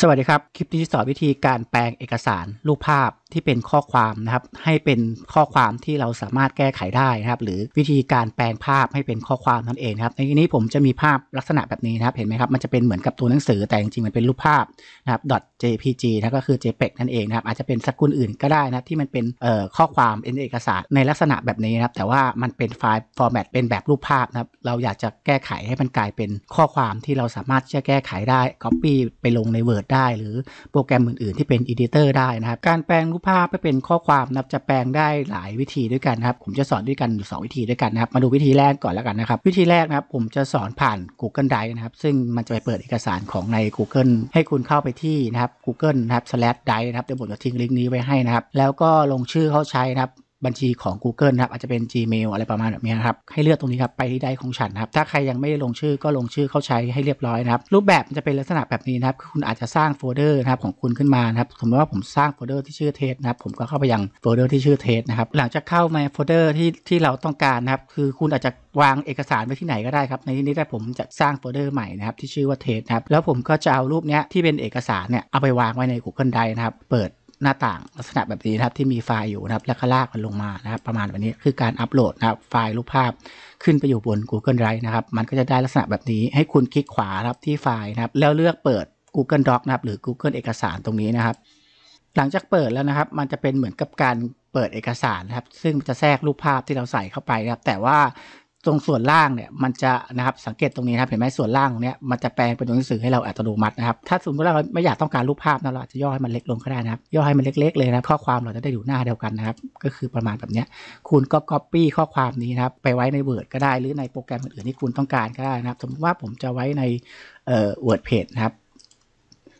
สวัสดีครับคลิปนี้สอนวิธีการแปลงเอกสารรูปภาพที่เป็นข้อความนะครับให้เป็นข้อความที่เราสามารถแก้ไขได้นะครับหรือวิธีการแปลงภาพให้เป็นข้อความนั่นเองครับ ในที่นี้ผมจะมีภาพลักษณะแบบนี้นะครับเห็นไหมครับมันจะเป็นเหมือนกับตัวหนังสือแต่จริงๆมันเป็นรูปภาพนะครับ .jpg นะก็คือ jpeg นั่นเองนะครับ อาจจะเป็นสกุลอื่นก็ได้นะที่มันเป็นเอ่อข้อความเป็นเอกสารในลักษณะแบบนี้นะครับ แต่ว่ามันเป็นไฟล์ฟอร์แมตเป็นแบบรูปภาพนะครับเราอยากจะแก้ไขให้มันกลายเป็นข้อความที่เราสามารถจะแก้ไขได้ Copy ไปลงใน Word ได้หรือโปรแกรม อื่นๆ ที่เป็น อีดิเตอร์ ได้นะครับ การแปลงรูปภาพไปเป็นข้อความนะครับจะแปลงได้หลายวิธีด้วยกัน นะครับ ผมจะสอนด้วยกันอยู่2วิธีด้วยกัน นะครับ มาดูวิธีแรก ก่อนแล้วกันนะครับ วิธีแรกนะครับ ผม จะสอนผ่าน Google Drive นะครับ ซึ่งมันจะไปเปิดเอกสารของใน Google ให้คุณเข้าไปที่นะครับ Google นะครับ slash drive นะครับเดี๋ยวผมจะทิ้งลิงก์นี้ไว้ให้นะครับแล้วก็ลงชื่อเข้าใช้นะครับบัญชีของ Google นะครับอาจจะเป็น Gmail อะไรประมาณแบบนี้นะครับ ให้เลือกตรงนี้ครับไปที่ได้ของฉันนะครับ ถ้าใครยังไม่ได้ลงชื่อก็ลงชื่อเข้าใช้ให้เรียบร้อยนะครับ รูปแบบมันจะเป็นลักษณะแบบนี้นะครับคือคุณอาจจะสร้างโฟลเดอร์นะครับของคุณขึ้นมานะครับสมมติว่าผมสร้างโฟลเดอร์ที่ชื่อเทสนะครับผมก็เข้าไปยังโฟลเดอร์ที่ชื่อเทสนะครับหลังจากเข้ามาโฟลเดอร์ที่ที่เราต้องการนะครับ คือคุณอาจจะวางเอกสารไว้ที่ไหนก็ได้ครับในนี้ได้ผมจะสร้างโฟลเดอร์ใหม่นะครับที่ชื่อว่าเทสนะครับแล้วผมก็จะเอารูปเนี้ยที่เป็นเอกสารเนี่ยเอาไปวางไว้ใน Google Drive นะครับเปิดหน้าต่างลักษณะแบบนี้นะครับที่มีไฟล์อยู่นะครับแล้วก็ลากมันลงมานะครับ ประมาณแบบนี้ คือการอัปโหลดนะครับ ไฟล์รูปภาพขึ้นไปอยู่บน Google Drive นะครับ มันก็จะได้ลักษณะแบบนี้ ให้คุณคลิกขวาครับที่ไฟล์นะครับ แล้วเลือกเปิด Google Doc นะครับหรือ Google เอกสารตรงนี้นะครับ หลังจากเปิดแล้วนะครับ มันจะเป็นเหมือนกับการเปิดเอกสารนะครับ ซึ่งจะแทรกรูปภาพที่เราใส่เข้าไปนะครับ แต่ว่าตรงส่วนล่างเนี่ยมันจะนะครับสังเกตตรงนี้นะครับ เห็นไหมส่วนล่างตรงนี้มันจะแปลงเป็นตัวหนังสือให้เราอัตโนมัตินะครับถ้าสมมติ่าเราไม่อยากต้องการรูปภาพนะเราจะย่อให้มันเล็กลงก็ได้นะครับ ย่อให้มันเล็กๆเลยนะข้อความเราจะได้อยู่หน้าเดียวกันนะครับ ก็คือประมาณแบบนี้คุณก็ Copy ข้อความนี้นะครับ ไปไว้ใน Word ก็ได้หรือในโปรแกรมอื่นๆที่คุณต้องการก็ได้นะครับ สมมติว่าผมจะไว้ในเอ่อ WordPage นะครับ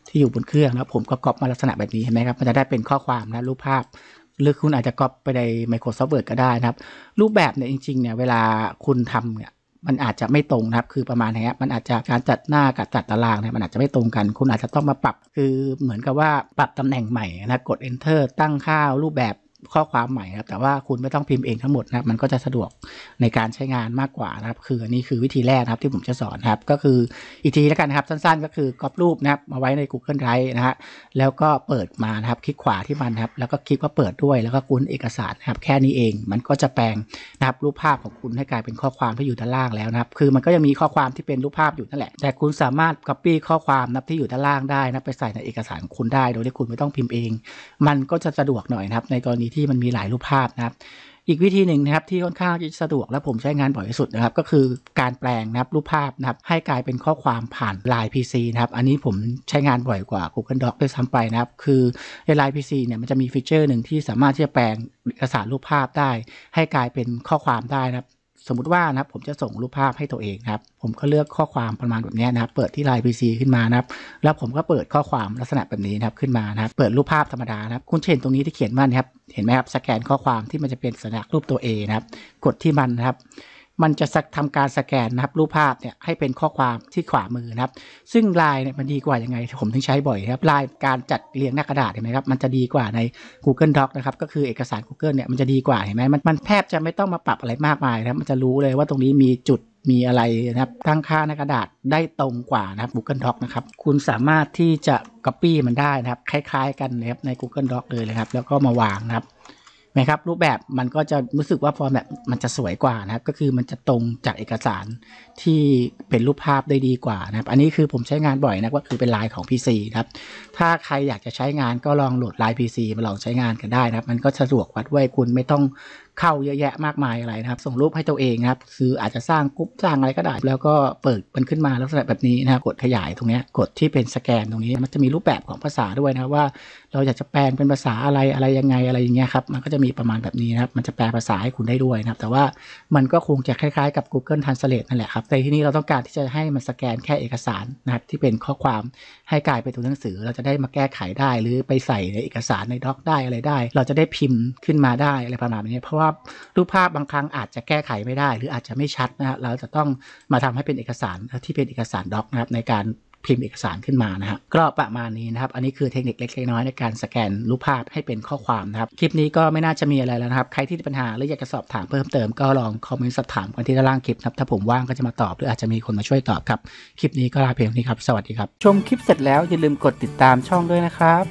ที่อยู่บนเครื่องนะผมก็ก๊อปมาลักษณะแบบนี้เห็นไหมครับมันจะได้เป็นข้อความนะรูปภาพหรือคุณอาจจะก๊อปไปใน Microsoft Word ก็ได้นะครับ รูปแบบเนี่ยจริง ๆ เนี่ย เวลาคุณทำเนี่ยมันอาจจะไม่ตรงนะครับ คือประมาณนี้มันอาจจะการจัดหน้ากับจัดตารางเนี่ย มันอาจจะไม่ตรงกันคุณอาจจะต้องมาปรับคือเหมือนกับว่าปรับตำแหน่งใหม่นะ กด enter ตั้งค่ารูปแบบข้อความใหม่ครับแต่ว่าคุณไม่ต้องพิมพ์เองทั้งหมดนะครับมันก็จะสะดวกในการใช้งานมากกว่านะครับ คืออันนี้คือวิธีแรกนะครับที่ ผม จะสอนครับก็คืออีกทีแล้วกันครับสั้น ๆ ก็คือกรอบรูปนะครับมาไว้ใน Google Drive นะฮะแล้วก็เปิดมานะครับ คลิกขวาที่มันครับแล้วก็คลิกว่าเปิดด้วย แล้วก็คุณเอกสารนะครับแค่นี้เอง มันก็จะแปลงนะครับรูปภาพของคุณให้กลายเป็นข้อความที่อยู่ด้านล่างแล้วนะครับ คือมันก็ยังมีข้อความที่เป็นรูปภาพอยู่นั่นแหละ แต่คุณสามารถกปปี้ข้อความนะที่อยู่ด้านล่างได้นะไปใส่ในเอกสารคุณได้โดยที่คุณไม่ต้องพิมพ์เอง มันก็จะสะดวกหน่อยนะครับ ในกรณีที่มันมีหลายรูปภาพนะครับ อีกวิธีหนึ่งนะครับที่ค่อนข้างสะดวกและผมใช้งานบ่อยที่สุดนะครับ ก็คือการแปลงนะครับรูปภาพนะครับ ให้กลายเป็นข้อความผ่าน Line PC นะครับ อันนี้ผมใช้งานบ่อยกว่า Google Docs ด้วยซ้ำไปนะครับ คือใน Line PC เนี่ยมันจะมีฟีเจอร์หนึ่งที่สามารถที่จะแปลงเอกสารรูปภาพได้ ให้กลายเป็นข้อความได้นะครับสมมติว่านะครับผมจะส่งรูปภาพให้ตัวเองครับ ผมก็เลือกข้อความประมาณแบบนี้นะครับ เปิดที่ไลน์ PC ขึ้นมานะครับ แล้วผมก็เปิดข้อความลักษณะแบบนี้นะครับขึ้นมานะครับ เปิดรูปภาพธรรมดานะครับ คุณเห็นตรงนี้ที่เขียนว่านะครับ เห็นไหมครับ สแกนข้อความที่มันจะเป็นสัญลักษณ์รูปตัวเงนะครับ กดที่มันนะครับมันจะัทำการสแกนนะครับรูปภาพเนี่ยให้เป็นข้อความที่ขวามือนะครับ ซึ่งลายเนี่ยมันดีกว่ายังไง ผมถึงใช้บ่อยครับลายการจัดเรียงหน้ากระดาษเห็นไหมครับมันจะดีกว่าใน Google Doc นะครับ ก็คือเอกสาร Google เนี่ยมันจะดีกว่าเห็นไหมมันมันแทบจะไม่ต้องมาปรับอะไรมากมายนะมันจะรู้เลยว่าตรงนี้มีจุดมีอะไรนะครับตั้งค่าในกระดาษได้ตรงกว่านะครับ Google Doc นะครับคุณสามารถที่จะ Copy มันได้นะครับคล้ายๆกันนะครับใน Google Doc เลยนะครับ แล้วก็มาวางนะครับนะครับรูปแบบมันก็จะรู้สึกว่าฟอร์แมตมันจะสวยกว่านะครับก็คือมันจะตรงจากเอกสารที่เป็นรูปภาพได้ดีกว่านะครับ อันนี้คือผมใช้งานบ่อยนะก็คือเป็นลายของ PC นะครับ ถ้าใครอยากจะใช้งานก็ลองโหลดลาย PC มาลองใช้งานกันได้นะครับ มันก็สะดวกวัดไว้คุณไม่ต้องเข้าเยอะแยะมากมายอะไรนะครับส่งรูปให้ตัวเองนะครับคืออาจจะสร้างกรุ๊ปสร้างอะไรก็ได้แล้วก็เปิดมันขึ้นมาลักษณะแบบนี้นะครับกดขยายตรงนี้กดที่เป็นสแกนตรงนี้ มันจะมีรูปแบบของภาษาด้วยนะว่า เราอยากจะแปลงเป็นภาษาอะไรอะไรยังไงอะไรอย่างเงี้ยครับมันก็จะมีประมาณแบบนี้นะครับมันจะแปลภาษาให้คุณได้ด้วยนะครับแต่ว่ามันก็คงจะคล้ายๆ กับ Google Translate นั่นแหละครับแต่ที่นี่เราต้องการที่จะให้มันสแกนแค่เอกสารนะครับที่เป็นข้อความให้กลายเป็นตัวหนังสือเราจะได้มาแก้ไขได้ หรือไปใส่ในเอกสารในด็อกได้อะไรได้ เราจะได้พิมพ์ขึ้นมาได้อะไรประมาณนี้เพราะว่าว่รูปภาพบางครั้งอาจจะแก้ไขไม่ได้ หรืออาจจะไม่ชัดนะฮะเราจะต้องมาทำให้เป็นเอกสารที่เป็นเอกสารด็อกนะครับ ในการพิมพ์เอกสารขึ้นมานะฮะก็ประมาณนี้นะครับ อันนี้คือเทคนิคเล็กๆน้อยในการสแกนรูปภาพให้เป็นข้อความนะครับ คลิปนี้ก็ไม่น่าจะมีอะไรแล้วนะครับใครที่มีปัญหาหรืออยากจะสอบถามเพิ่มเติมก็ลองคอมเมนต์สอบถามกันที่ด้านล่างคลิปนะครับถ้าผมว่างก็จะมาตอบหรืออาจจะมีคนมาช่วยตอบครับคลิปนี้ก็ลาเพียงนี้ครับสวัสดีครับชมคลิปเสร็จแล้วอย่าลืมกดติดตามช่องด้วยนะครับ